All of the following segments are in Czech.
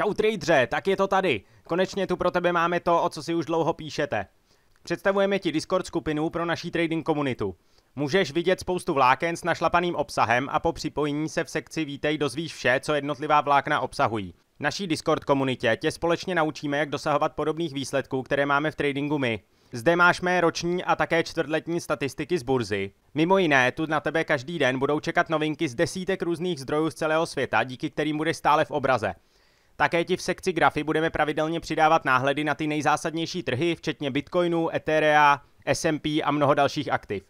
Čau tradere, tak je to tady. Konečně tu pro tebe máme to, o co si už dlouho píšete. Představujeme ti Discord skupinu pro naší trading komunitu. Můžeš vidět spoustu vláken s našlapaným obsahem a po připojení se v sekci Vítej dozvíš vše, co jednotlivá vlákna obsahují. V naší Discord komunitě tě společně naučíme, jak dosahovat podobných výsledků, které máme v tradingu my. Zde máš mé roční a také čtvrtletní statistiky z burzy. Mimo jiné, tu na tebe každý den budou čekat novinky z desítek různých zdrojů z celého světa, díky kterým budeš stále v obraze. Také ti v sekci grafy budeme pravidelně přidávat náhledy na ty nejzásadnější trhy, včetně Bitcoinu, Ethereum, S&P a mnoho dalších aktiv.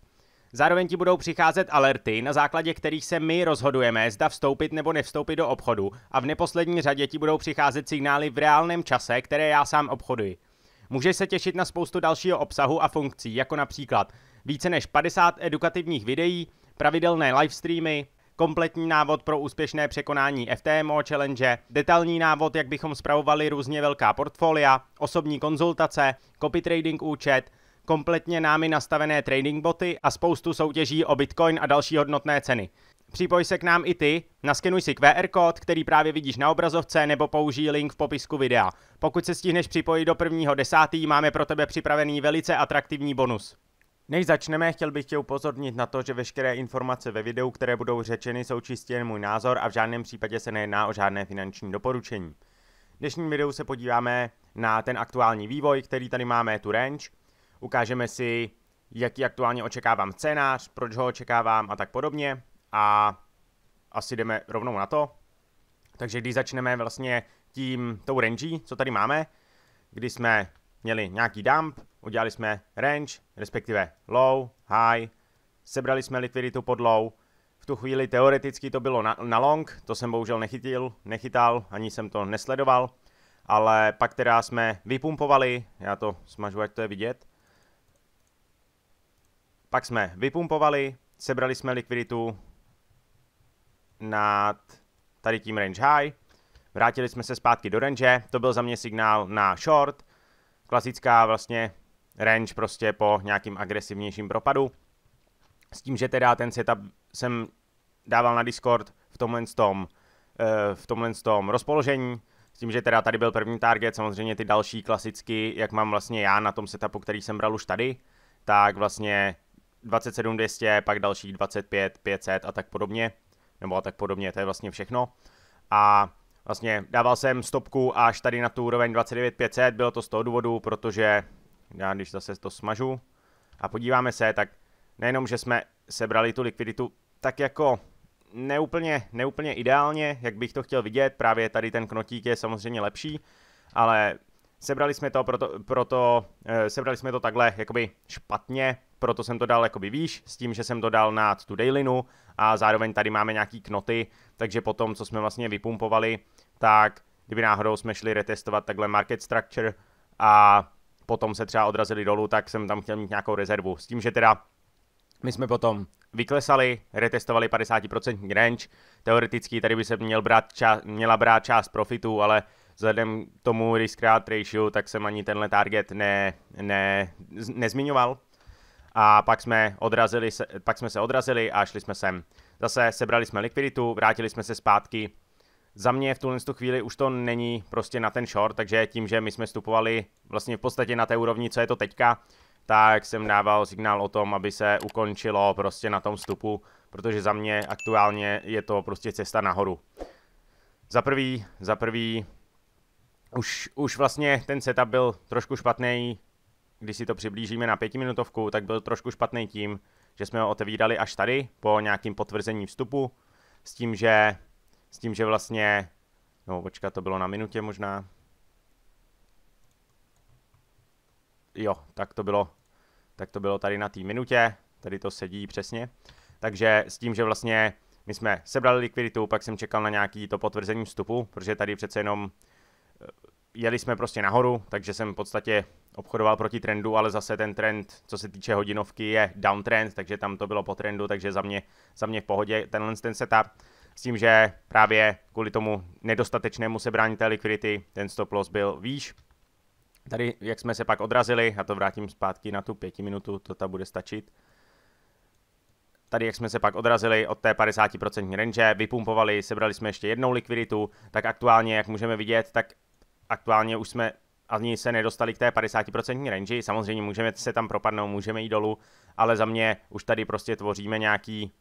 Zároveň ti budou přicházet alerty, na základě kterých se my rozhodujeme, zda vstoupit nebo nevstoupit do obchodu a v neposlední řadě ti budou přicházet signály v reálném čase, které já sám obchoduji. Můžeš se těšit na spoustu dalšího obsahu a funkcí, jako například více než 50 edukativních videí, pravidelné livestreamy, kompletní návod pro úspěšné překonání FTMO challenge, detailní návod, jak bychom spravovali různě velká portfolia, osobní konzultace, copy trading účet, kompletně námi nastavené trading boty a spoustu soutěží o Bitcoin a další hodnotné ceny. Připoj se k nám i ty, naskenuj si QR kód, který právě vidíš na obrazovce, nebo použij link v popisku videa. Pokud se stihneš připojit do prvního desátý, máme pro tebe připravený velice atraktivní bonus. Než začneme, chtěl bych tě upozornit na to, že veškeré informace ve videu, které budou řečeny, jsou čistě jen můj názor a v žádném případě se nejedná o žádné finanční doporučení. V dnešním videu se podíváme na ten aktuální vývoj, který tady máme, tu range. Ukážeme si, jaký aktuálně očekávám scénář, proč ho očekávám a tak podobně. A asi jdeme rovnou na to. Takže když začneme vlastně tím, tou range, co tady máme, kdy jsme měli nějaký dump, udělali jsme range, respektive low, high, sebrali jsme likviditu pod low, v tu chvíli teoreticky to bylo na, na long, to jsem bohužel nechytil, nechytal, ani jsem to nesledoval, ale pak teda jsme vypumpovali, já to smažu, ať to je vidět, pak jsme vypumpovali, sebrali jsme likviditu nad tady tím range high, vrátili jsme se zpátky do range, to byl za mě signál na short, klasická vlastně range prostě po nějakým agresivnějším propadu. S tím, že teda ten setup jsem dával na Discord v tomhle tom, eh, v tomhle tom rozpoložení, s tím, že teda tady byl první target, samozřejmě ty další klasicky, jak mám vlastně já na tom setupu, který jsem bral už tady, tak vlastně 27200, pak další 25, 500 a tak podobně, nebo a tak podobně, to je vlastně všechno. A vlastně dával jsem stopku až tady na tu úroveň 29500, bylo to z toho důvodu, protože já když zase to smažu a podíváme se, tak nejenom, že jsme sebrali tu likviditu tak jako neúplně, neúplně ideálně, jak bych to chtěl vidět, právě tady ten knotík je samozřejmě lepší, ale sebrali jsme to proto, proto e, sebrali jsme to takhle jakoby špatně, proto jsem to dal jakoby výš, s tím, že jsem to dal na tu dailinu a zároveň tady máme nějaký knoty, takže potom, co jsme vlastně vypumpovali, tak kdyby náhodou jsme šli retestovat takhle market structure a potom se třeba odrazili dolů, tak jsem tam chtěl mít nějakou rezervu. S tím, že teda my jsme potom vyklesali, retestovali 50% range, teoreticky tady by se měl brát ča- měla brát část profitu, ale vzhledem k tomu risk reward ratio, tak jsem ani tenhle target ne, ne, nezmiňoval. A pak jsme, odrazili pak jsme se odrazili a šli jsme sem. Zase sebrali jsme likviditu, vrátili jsme se zpátky za mě v tuhle chvíli už to není prostě na ten short, takže tím, že my jsme vstupovali vlastně v podstatě na té úrovni, co je to teďka, tak jsem dával signál o tom, aby se ukončilo prostě na tom vstupu, protože za mě aktuálně je to prostě cesta nahoru. Za prvý, za prvý, už, už vlastně ten setup byl trošku špatný, když si to přiblížíme na pětiminutovku, tak byl trošku špatný tím, že jsme ho otevídali až tady po nějakým potvrzení vstupu, s tím, že s tím, že vlastně... No, počka, to bylo na minutě možná. Jo, tak to bylo, tak to bylo tady na té minutě. Tady to sedí přesně. Takže s tím, že vlastně my jsme sebrali likviditu, pak jsem čekal na nějaký to potvrzení vstupu, protože tady přece jenom eh, jeli jsme prostě nahoru, takže jsem v podstatě obchodoval proti trendu, ale zase ten trend, co se týče hodinovky, je downtrend, takže tam to bylo po trendu, takže za mě, za mě v pohodě tenhle ten setup. S tím, že právě kvůli tomu nedostatečnému sebrání té likvidity ten stop loss byl výš. Tady, jak jsme se pak odrazili, a to vrátím zpátky na tu pěti minutu, to ta bude stačit. Tady, jak jsme se pak odrazili od té 50% range, vypumpovali, sebrali jsme ještě jednou likviditu, tak aktuálně, jak můžeme vidět, tak aktuálně už jsme ani se nedostali k té 50% range. Samozřejmě můžeme se tam propadnout, můžeme jít dolů, ale za mě už tady prostě tvoříme nějaký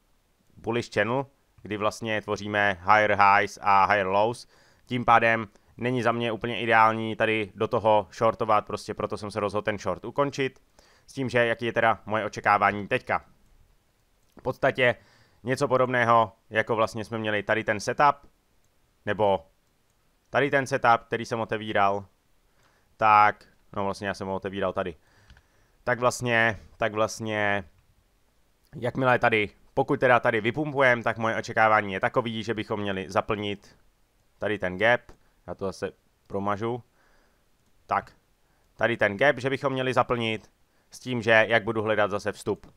bullish channel, kdy vlastně tvoříme higher highs a higher lows. Tím pádem není za mě úplně ideální tady do toho shortovat, prostě proto jsem se rozhodl ten short ukončit, s tím, že jaký je teda moje očekávání teďka. V podstatě něco podobného, jako vlastně jsme měli tady ten setup, nebo tady ten setup, který jsem otevíral, tak, no vlastně já jsem ho otevíral tady, tak vlastně, tak vlastně, jakmile tady pokud teda tady vypumpujeme, tak moje očekávání je takový, že bychom měli zaplnit tady ten gap. Já to zase promažu. Tak, tady ten gap, že bychom měli zaplnit s tím, že jak budu hledat zase vstup.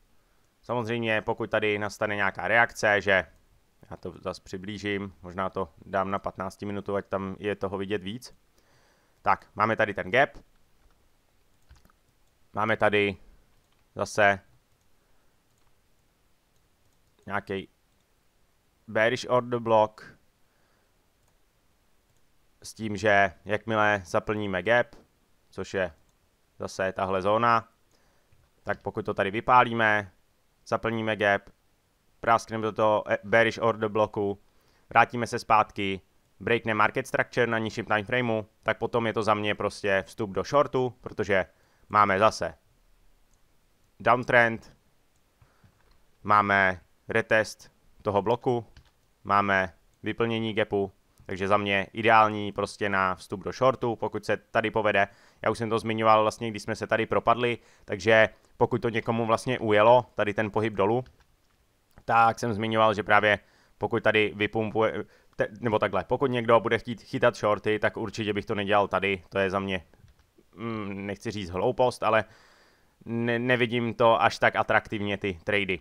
Samozřejmě, pokud tady nastane nějaká reakce, že já to zase přiblížím, možná to dám na 15 minutu, ať tam je toho vidět víc. Tak, máme tady ten gap. Máme tady zase nějaký bearish order block s tím, že jakmile zaplníme gap, což je zase tahle zóna, tak pokud to tady vypálíme, zaplníme gap, práskneme do toho e, bearish order bloku, vrátíme se zpátky, breakne market structure na nižším time frameu, tak potom je to za mě prostě vstup do shortu, protože máme zase downtrend, máme retest toho bloku, máme vyplnění gapu, takže za mě ideální prostě na vstup do shortu, pokud se tady povede. Já už jsem to zmiňoval vlastně, když jsme se tady propadli, takže pokud to někomu vlastně ujelo, tady ten pohyb dolů, tak jsem zmiňoval, že právě pokud tady vypumpuje, te, nebo takhle, pokud někdo bude chtít chytat shorty, tak určitě bych to nedělal tady, to je za mě, mm, nechci říct hloupost, ale ne, nevidím to až tak atraktivně ty trady.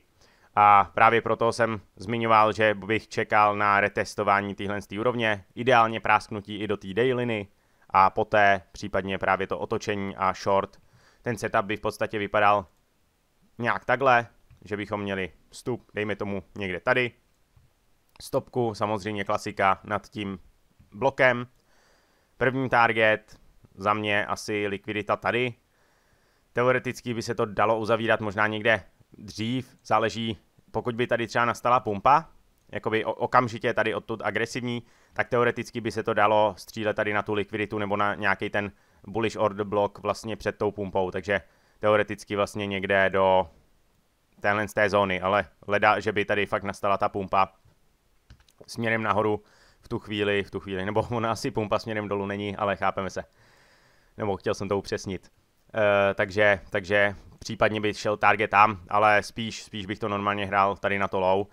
A právě proto jsem zmiňoval, že bych čekal na retestování téhle úrovně, ideálně prásknutí i do té dayliny a poté případně právě to otočení a short. Ten setup by v podstatě vypadal nějak takhle, že bychom měli vstup, dejme tomu někde tady, stopku, samozřejmě klasika nad tím blokem, první target, za mě asi likvidita tady, Teoreticky by se to dalo uzavírat možná někde dřív, záleží, pokud by tady třeba nastala pumpa, jakoby okamžitě tady odtud agresivní, tak teoreticky by se to dalo střílet tady na tu likviditu nebo na nějaký ten bullish order block vlastně před tou pumpou, takže teoreticky vlastně někde do téhle z té zóny, ale leda, že by tady fakt nastala ta pumpa směrem nahoru v tu chvíli, v tu chvíli, nebo ona asi pumpa směrem dolů není, ale chápeme se. Nebo chtěl jsem to upřesnit. Eh, takže, takže případně by šel target tam, ale spíš, spíš bych to normálně hrál tady na to low.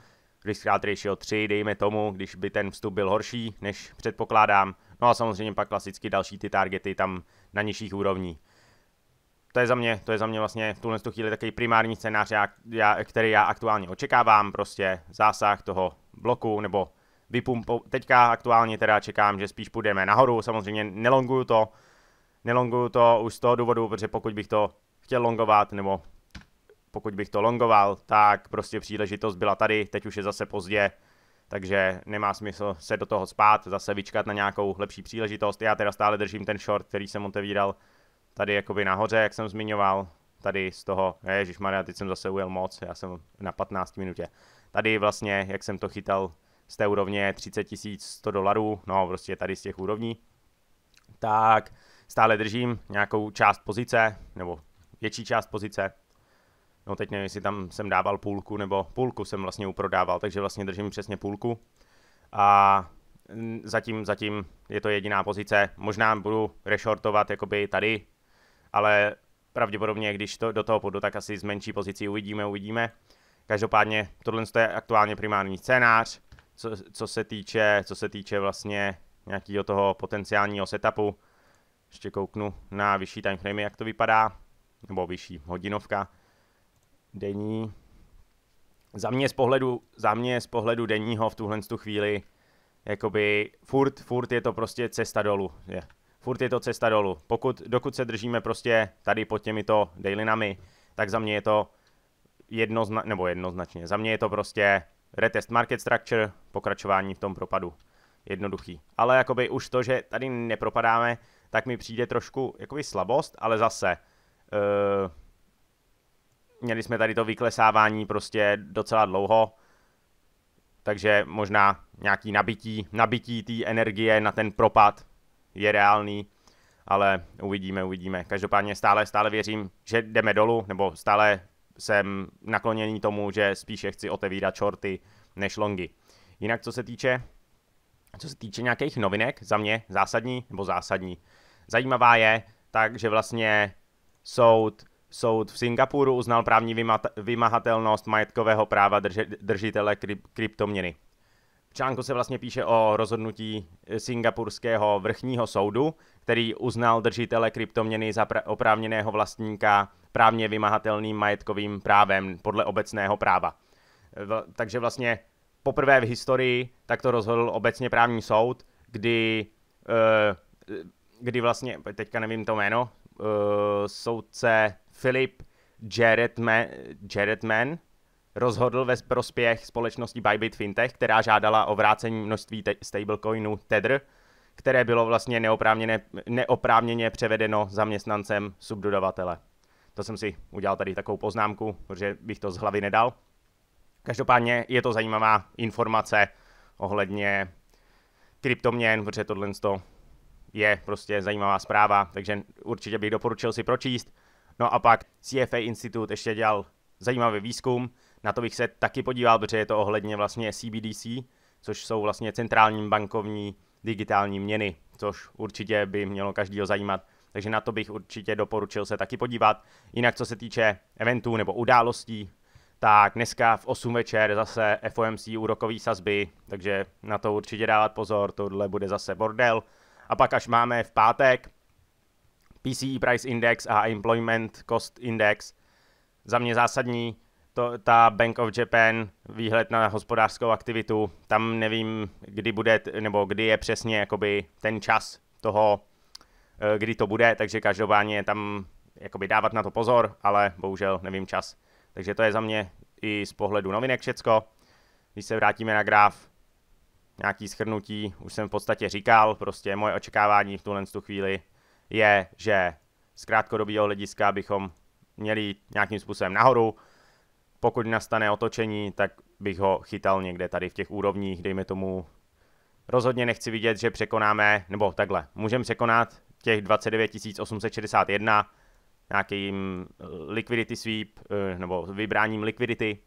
Risk Rate Ratio 3, dejme tomu, když by ten vstup byl horší, než předpokládám. No a samozřejmě pak klasicky další ty targety tam na nižších úrovní. To je za mě, to je za mě vlastně v tuhle chvíli takový primární scénář, já, já, který já aktuálně očekávám, prostě zásah toho bloku nebo vypumpu. Teďka aktuálně teda čekám, že spíš půjdeme nahoru, samozřejmě nelonguju to, Nelonguju to už z toho důvodu, protože pokud bych to chtěl longovat, nebo pokud bych to longoval, tak prostě příležitost byla tady, teď už je zase pozdě, takže nemá smysl se do toho spát, zase vyčkat na nějakou lepší příležitost. Já teda stále držím ten short, který jsem otevíral tady jakoby nahoře, jak jsem zmiňoval, tady z toho, Ježíš Maria, teď jsem zase ujel moc, já jsem na 15 minutě. Tady vlastně, jak jsem to chytal z té úrovně 30 100 dolarů, no prostě tady z těch úrovní, tak stále držím nějakou část pozice, nebo větší část pozice. No teď nevím, jestli tam jsem dával půlku, nebo půlku jsem vlastně uprodával, takže vlastně držím přesně půlku. A zatím, zatím je to jediná pozice. Možná budu reshortovat jakoby tady, ale pravděpodobně, když to do toho půjdu, tak asi menší pozici uvidíme, uvidíme. Každopádně tohle je aktuálně primární scénář, co, co, se týče, co se týče vlastně nějakého toho potenciálního setupu. Ještě kouknu na vyšší time frame, jak to vypadá. Nebo vyšší hodinovka denní. Za mě z pohledu, za mě z pohledu denního v tuhle tu chvíli jakoby furt, furt je to prostě cesta dolů. Je. Furt je to cesta dolů. Pokud, dokud se držíme prostě tady pod těmito dailinami, tak za mě je to jednozna, nebo jednoznačně, za mě je to prostě retest market structure, pokračování v tom propadu. Jednoduchý. Ale jakoby už to, že tady nepropadáme, tak mi přijde trošku jakoby slabost, ale zase uh, měli jsme tady to vyklesávání prostě docela dlouho, takže možná nějaký nabití, nabití té energie na ten propad je reálný, ale uvidíme, uvidíme. Každopádně stále, stále věřím, že jdeme dolů, nebo stále jsem nakloněný tomu, že spíše chci otevírat shorty než longy. Jinak co se týče, co se týče nějakých novinek, za mě zásadní, nebo zásadní, Zajímavá je, takže vlastně soud, soud v Singapuru uznal právní vymahatelnost majetkového práva držitele kryptoměny. V článku se vlastně píše o rozhodnutí singapurského vrchního soudu, který uznal držitele kryptoměny za oprávněného vlastníka právně vymahatelným majetkovým právem podle obecného práva. V, takže vlastně poprvé v historii takto rozhodl obecně právní soud, kdy e, kdy vlastně, teďka nevím to jméno, uh, soudce Filip Jaredman rozhodl ve prospěch společnosti Bybit Fintech, která žádala o vrácení množství te- Tether, které bylo vlastně neoprávněně, neoprávněně převedeno zaměstnancem subdodavatele. To jsem si udělal tady takovou poznámku, protože bych to z hlavy nedal. Každopádně je to zajímavá informace ohledně kryptoměn, protože tohle je prostě zajímavá zpráva, takže určitě bych doporučil si pročíst. No a pak CFA Institute ještě dělal zajímavý výzkum, na to bych se taky podíval, protože je to ohledně vlastně CBDC, což jsou vlastně centrální bankovní digitální měny, což určitě by mělo každýho zajímat. Takže na to bych určitě doporučil se taky podívat. Jinak co se týče eventů nebo událostí, tak dneska v 8 večer zase FOMC úrokový sazby, takže na to určitě dávat pozor, tohle bude zase bordel. A pak až máme v pátek PCE Price Index a Employment Cost Index, za mě zásadní, to, ta Bank of Japan, výhled na hospodářskou aktivitu, tam nevím, kdy bude, nebo kdy je přesně jakoby ten čas toho, eh, kdy to bude, takže každopádně tam jakoby dávat na to pozor, ale bohužel nevím čas. Takže to je za mě i z pohledu novinek všecko. Když se vrátíme na graf, nějaký schrnutí už jsem v podstatě říkal, prostě moje očekávání v tuhle tu chvíli je, že z krátkodobého hlediska bychom měli nějakým způsobem nahoru. Pokud nastane otočení, tak bych ho chytal někde tady v těch úrovních, dejme tomu. Rozhodně nechci vidět, že překonáme, nebo takhle, můžeme překonat těch 29 861 nějakým eh, liquidity sweep, eh, nebo vybráním liquidity,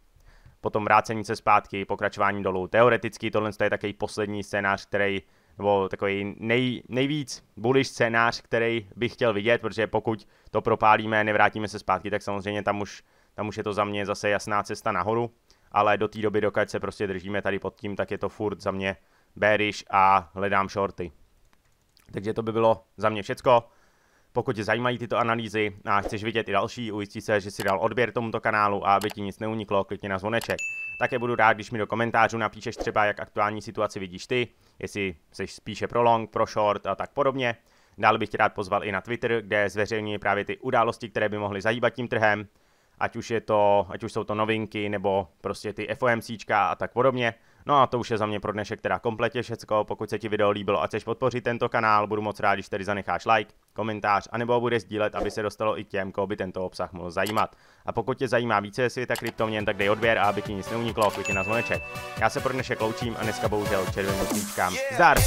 potom vrácení se zpátky, pokračování dolů. Teoreticky tohle je takový poslední scénář, který nebo takový nej, nejvíc bullish scénář, který bych chtěl vidět, protože pokud to propálíme, nevrátíme se zpátky, tak samozřejmě tam už, tam už je to za mě zase jasná cesta nahoru, ale do té doby, dokud se prostě držíme tady pod tím, tak je to furt za mě bearish a hledám shorty. Takže to by bylo za mě všecko. Pokud tě zajímají tyto analýzy a chceš vidět i další, ujistí se, že si dal odběr tomuto kanálu a aby ti nic neuniklo, klikni na zvoneček. Také budu rád, když mi do komentářů napíšeš třeba, jak aktuální situaci vidíš ty, jestli jsi spíše pro long, pro short a tak podobně. Dále bych tě rád pozval i na Twitter, kde zveřejňuji právě ty události, které by mohly zajíbat tím trhem, ať už, je to, ať už jsou to novinky nebo prostě ty FOMCčka a tak podobně. No a to už je za mě pro dnešek teda kompletně všecko. Pokud se ti video líbilo a chceš podpořit tento kanál, budu moc rád, když tady zanecháš like, komentář, anebo bude sdílet, aby se dostalo i těm, koho by tento obsah mohl zajímat. A pokud tě zajímá více světa kryptoměn, tak dej odběr a aby ti nic neuniklo, klikni na zvoneček. Já se pro dnešek loučím a dneska bohužel červeným klíčkám. Zdar!